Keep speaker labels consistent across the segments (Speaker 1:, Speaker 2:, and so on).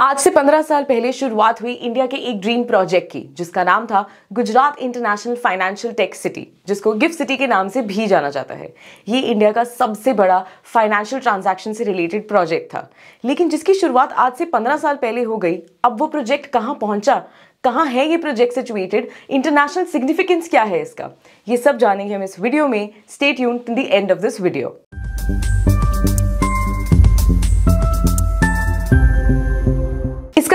Speaker 1: आज से 15 साल पहले शुरुआत हुई इंडिया के एक ड्रीम प्रोजेक्ट की जिसका नाम था Gujarat International Financial Tech City जिसको गिफ्ट सिटी के नाम से भी जाना जाता है ये इंडिया का सबसे बड़ा फाइनेंशियल ट्रांजैक्शन से रिलेटेड प्रोजेक्ट था लेकिन जिसकी शुरुआत आज से 15 साल पहले हो गई अब वो प्रोजेक्ट कहाँ पहुंचा कहाँ है ये प्रोजेक्ट सिचुएटेड इंटरनेशनल सिग्निफिकेंस क्या है इसका ये सब जानेंगे हम इस वीडियो में स्टेट यून the end of this video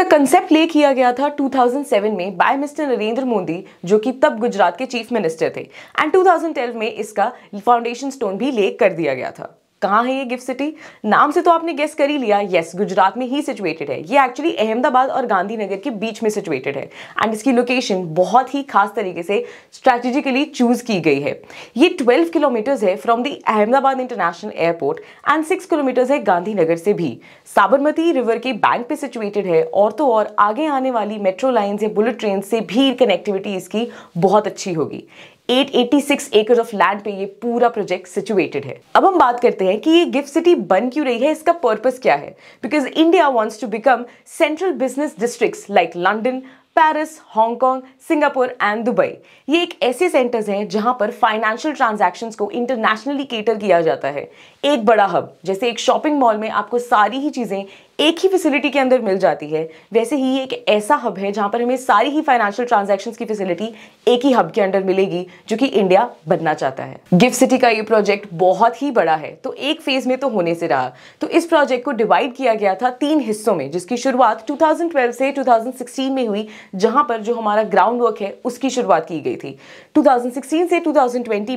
Speaker 1: इसका कंसेप्ट ले किया गया था 2007 में बाय मिस्टर नरेंद्र मोदी जो कि तब गुजरात के चीफ मिनिस्टर थे एंड 2012 में इसका फाउंडेशन स्टोन भी ले कर दिया गया था कहाँ है ये गिफ्ट सिटी नाम से तो आपने गेस कर ही लिया यस yes, गुजरात में ही सिचुएटेड है ये एक्चुअली अहमदाबाद और गांधीनगर के बीच में सिचुएटेड है एंड इसकी लोकेशन बहुत ही खास तरीके से स्ट्रेटेजिकली चूज की गई है ये 12 किलोमीटर्स है from the Ahmedabad International Airport and six kilometres है गांधीनगर से भी साबरमती रिवर के बैंक पे सिचुएटेड है और तो और आगे आने वाली मेट्रो लाइन या बुलेट ट्रेन से भी कनेक्टिविटी इसकी बहुत अच्छी होगी 886 एकड़ ऑफ लैंड पे ये पूरा प्रोजेक्ट सिचुएटेड है अब हम बात करते हैं कि ये गिफ्ट सिटी बन क्यों रही है इसका पर्पस क्या है because India wants to become central business district like London Paris Hong Kong Singapore and Dubai ये एक ऐसे सेंटर्स हैं जहां पर फाइनेंशियल ट्रांजैक्शंस को इंटरनेशनली केटर किया जाता है एक बड़ा हब जैसे एक शॉपिंग मॉल में आपको सारी ही चीज़ें एक ही फैसिलिटी के अंदर मिल जाती है वैसे ही एक ऐसा हब है जहां पर हमें सारी ही फाइनेंशियल ट्रांजैक्शंस की फैसिलिटी एक ही हब के अंडर मिलेगी जो कि इंडिया बनना चाहता है गिफ्ट सिटी का ये प्रोजेक्ट बहुत ही बड़ा है तो एक फेज में तो होने से रहा तो इस प्रोजेक्ट को डिवाइड किया गया था तीन हिस्सों में जिसकी शुरुआत टू से टू में हुई जहां पर जो हमारा ग्राउंड वर्क है उसकी शुरुआत की गई थी टू से टू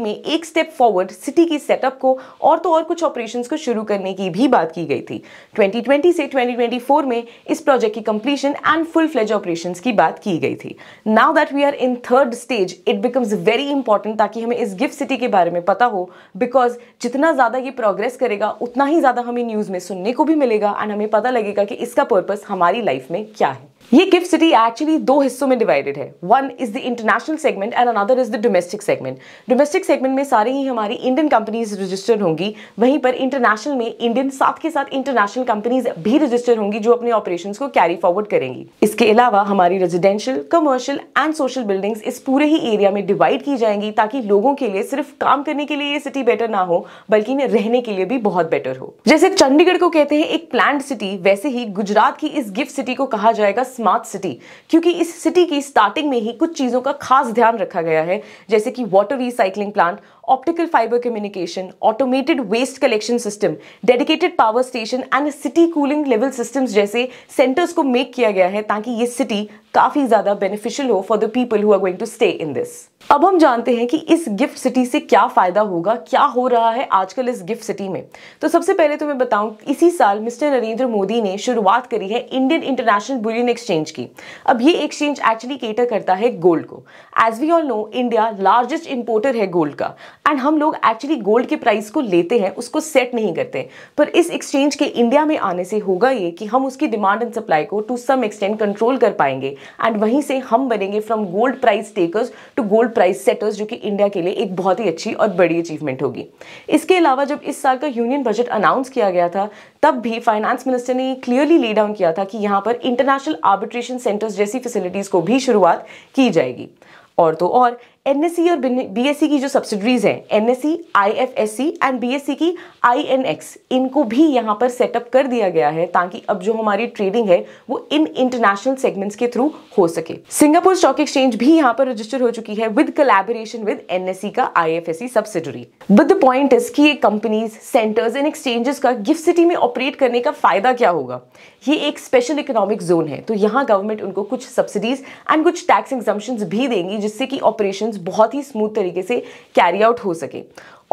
Speaker 1: में एक स्टेप फॉरवर्ड सिटी की सेटअप को और तो और कुछ ऑपरेशन को शुरू करने की भी बात की गई थी ट्वेंटी से 2024 में इस प्रोजेक्ट की completion and full fledge operation की बात की गई थी now that we are in third stage it becomes very important ताकि हमें इस गिफ्ट सिटी के बारे में पता हो बिकॉज जितना ज़्यादा ये प्रोग्रेस करेगा उतना ही ज़्यादा हमें न्यूज़ में सुनने को भी मिलेगा एंड हमें पता लगेगा कि इसका पर्पज़ हमारी लाइफ में क्या है ये गिफ्ट सिटी एक्चुअली दो हिस्सों में डिवाइडेड है one is the international segment and another is the domestic segment domestic segment में सारी ही हमारी इंडियन कंपनीज रजिस्टर्ड होंगी वहीं पर इंटरनेशनल में इंडियन साथ के साथ इंटरनेशनल कंपनीज भी रजिस्टर्ड होंगी जो अपने ऑपरेशन को कैरी फॉरवर्ड करेंगी इसके अलावा हमारी residential commercial and social buildings इस पूरे ही एरिया में डिवाइड की जाएंगी ताकि लोगों के लिए सिर्फ काम करने के लिए ये सिटी बेटर ना हो बल्कि रहने के लिए भी बहुत बेटर हो जैसे चंडीगढ़ को कहते हैं एक प्लान सिटी वैसे ही गुजरात की इस गिफ्ट सिटी को कहा जाएगा स्मार्ट सिटी क्योंकि इस सिटी की स्टार्टिंग में ही कुछ चीज़ों का खास ध्यान रखा गया है जैसे कि water recycling plant optical fiber communication, automated waste collection system, dedicated power station and city cooling level systems जैसे centers को make किया गया है ताकि ये city काफ़ी ज़्यादा बेनिफिशियल हो for the people who are going to stay in this अब हम जानते हैं कि इस गिफ्ट सिटी से क्या फ़ायदा होगा क्या हो रहा है आजकल इस गिफ्ट सिटी में तो सबसे पहले तो मैं बताऊं इसी साल मिस्टर नरेंद्र मोदी ने शुरुआत करी है इंडियन इंटरनेशनल बुलियन एक्सचेंज की अब ये एक्सचेंज एक्चुअली केटर करता है गोल्ड को as we all know India largest importer है गोल्ड का एंड हम लोग एक्चुअली गोल्ड के प्राइस को लेते हैं उसको सेट नहीं करते पर इस एक्सचेंज के इंडिया में आने से होगा ये कि हम उसकी डिमांड एंड सप्लाई को टू सम एक्सटेंड कंट्रोल कर पाएंगे एंड वहीं से हम बनेंगे from gold price takers to gold price setters जो कि इंडिया के लिए एक बहुत ही अच्छी और बड़ी अचीवमेंट होगी इसके अलावा जब इस साल का यूनियन बजट अनाउंस किया गया था तब भी फाइनेंस मिनिस्टर ने क्लियरली ले डाउन किया था कि यहाँ पर इंटरनेशनल आर्बिट्रेशन सेंटर्स जैसी फैसिलिटीज़ को भी शुरुआत की जाएगी और तो और एन e और बी e की जो सब्सिडरीज हैं एस सी एंड बी की आई इनको भी यहाँ पर सेटअप कर दिया गया है ताकि अब जो हमारी ट्रेडिंग है वो इन इंटरनेशनल सेगमेंट्स के थ्रू हो सके सिंगापुर स्टॉक एक्सचेंज भी यहाँ पर रजिस्टर हो चुकी है विद कलेबोरेशन विद एन का IFSC subsidiary but the point is की कंपनीज सेंटर्स एंड एक्सचेंजेस का गिफ्ट सिटी में ऑपरेट करने का फायदा क्या होगा ये एक स्पेशल इकोनॉमिक जोन है तो यहाँ गवर्नमेंट उनको कुछ सब्सिडीज एंड कुछ टैक्स एग्जामेशन भी देंगी जिससे कि ऑपरेशन ट्रांजेक्शन्स बहुत ही स्मूथ तरीके से कैरी आउट हो सके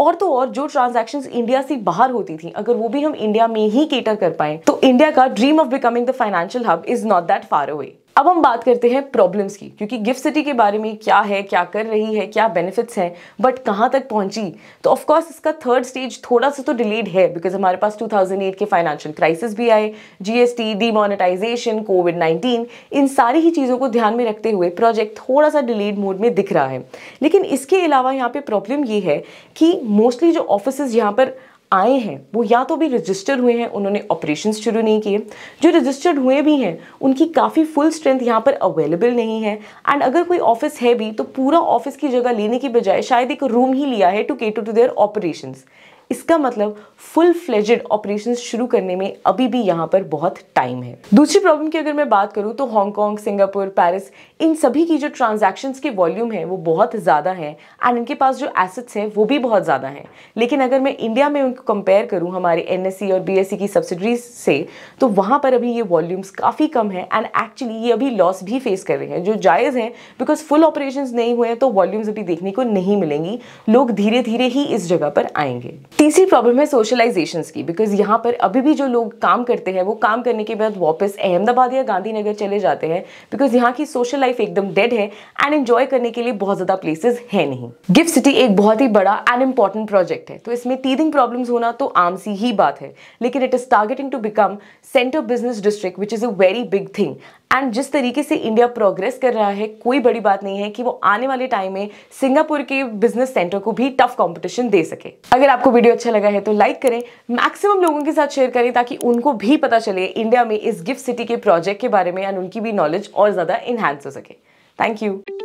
Speaker 1: और तो और जो ट्रांजेक्शन इंडिया से बाहर होती थी अगर वो भी हम इंडिया में ही केटर कर पाए तो इंडिया का dream of becoming the financial hub is not that far away अब हम बात करते हैं प्रॉब्लम्स की क्योंकि गिफ्ट सिटी के बारे में क्या है क्या कर रही है क्या बेनिफिट्स हैं बट कहाँ तक पहुंची तो ऑफ कोर्स इसका थर्ड स्टेज थोड़ा सा तो डिलेड है बिकॉज हमारे पास 2008 के फाइनेंशियल क्राइसिस भी आए जीएसटी डीमोनेटाइजेशन कोविड 19 इन सारी ही चीज़ों को ध्यान में रखते हुए प्रोजेक्ट थोड़ा सा डिलेड मोड में दिख रहा है लेकिन इसके अलावा यहाँ पर प्रॉब्लम ये है कि मोस्टली जो ऑफिस यहाँ पर आए हैं वो या तो भी रजिस्टर हुए हैं उन्होंने ऑपरेशन शुरू नहीं किए जो रजिस्टर्ड हुए भी हैं उनकी काफ़ी फुल स्ट्रेंथ यहाँ पर अवेलेबल नहीं है एंड अगर कोई ऑफिस है भी तो पूरा ऑफिस की जगह लेने की बजाय शायद एक रूम ही लिया है to cater to their operations इसका मतलब फुल फ्लेजेड ऑपरेशंस शुरू करने में अभी भी यहाँ पर बहुत टाइम है दूसरी प्रॉब्लम की अगर मैं बात करूँ तो हांगकॉन्ग सिंगापुर पेरिस इन सभी की जो ट्रांजैक्शंस के वॉल्यूम है वो बहुत ज़्यादा है एंड इनके पास जो एसेट्स हैं वो भी बहुत ज़्यादा हैं लेकिन अगर मैं इंडिया में उनको कंपेयर करूँ हमारे एन e और बी e की सब्सिडरीज से तो वहाँ पर अभी ये वॉल्यूम्स काफ़ी कम है एंड एक्चुअली ये अभी लॉस भी फेस कर रहे हैं जो जायज़ हैं बिकॉज फुल ऑपरेशन नहीं हुए हैं तो वॉल्यूम्स अभी देखने को नहीं मिलेंगी लोग धीरे धीरे ही इस जगह पर आएंगे तीसरी प्रॉब्लम है सोशलाइजेशन की बिकॉज यहाँ पर अभी भी जो लोग काम करते हैं वो काम करने के बाद वापस अहमदाबाद या गांधीनगर चले जाते हैं बिकॉज यहाँ की सोशल लाइफ एकदम डेड है एंड एंजॉय करने के लिए बहुत ज़्यादा प्लेसेस है नहीं गिफ्ट सिटी एक बहुत ही बड़ा एंड इम्पॉर्टेंट प्रोजेक्ट है तो इसमें टीदिंग प्रॉब्लम होना तो आम सी ही बात है लेकिन it is targeting to become centre business district which is a very big thing and जिस तरीके से इंडिया प्रोग्रेस कर रहा है कोई बड़ी बात नहीं है कि वो आने वाले टाइम में सिंगापुर के बिजनेस सेंटर को भी टफ कॉम्पिटिशन दे सके अगर आपको वीडियो अच्छा लगा है तो लाइक करें मैक्सिमम लोगों के साथ शेयर करें ताकि उनको भी पता चले इंडिया में इस गिफ्ट सिटी के प्रोजेक्ट के बारे में एंड उनकी भी नॉलेज और ज़्यादा इन्हांस हो सके थैंक यू